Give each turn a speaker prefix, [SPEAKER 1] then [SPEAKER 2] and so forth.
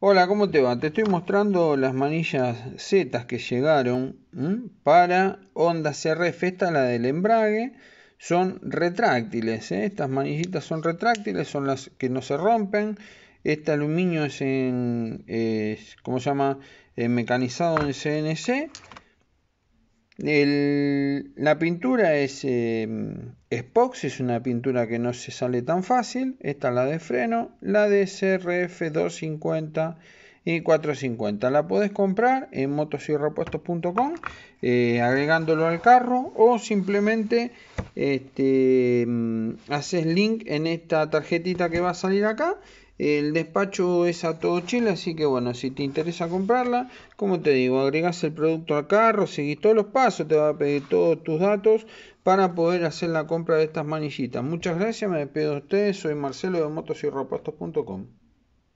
[SPEAKER 1] Hola, ¿cómo te va? Te estoy mostrando las manillas Z que llegaron para Onda CRF. Esta es la del embrague. Son retráctiles. ¿eh? Estas manillitas son retráctiles, son las que no se rompen. Este aluminio es en, se llama? Eh, mecanizado en CNC la pintura es em, Spox, es una pintura que no se sale tan fácil. Esta es la de freno, la de CRF 250 y 4.50. La puedes comprar en motosirropuestos.com eh, agregándolo al carro o simplemente este, mm, haces link en esta tarjetita que va a salir acá. El despacho es a todo Chile, así que bueno, si te interesa comprarla, como te digo, agregas el producto al carro, seguís todos los pasos, te va a pedir todos tus datos para poder hacer la compra de estas manillitas. Muchas gracias, me despido de ustedes, soy Marcelo de motosyropuestos.com.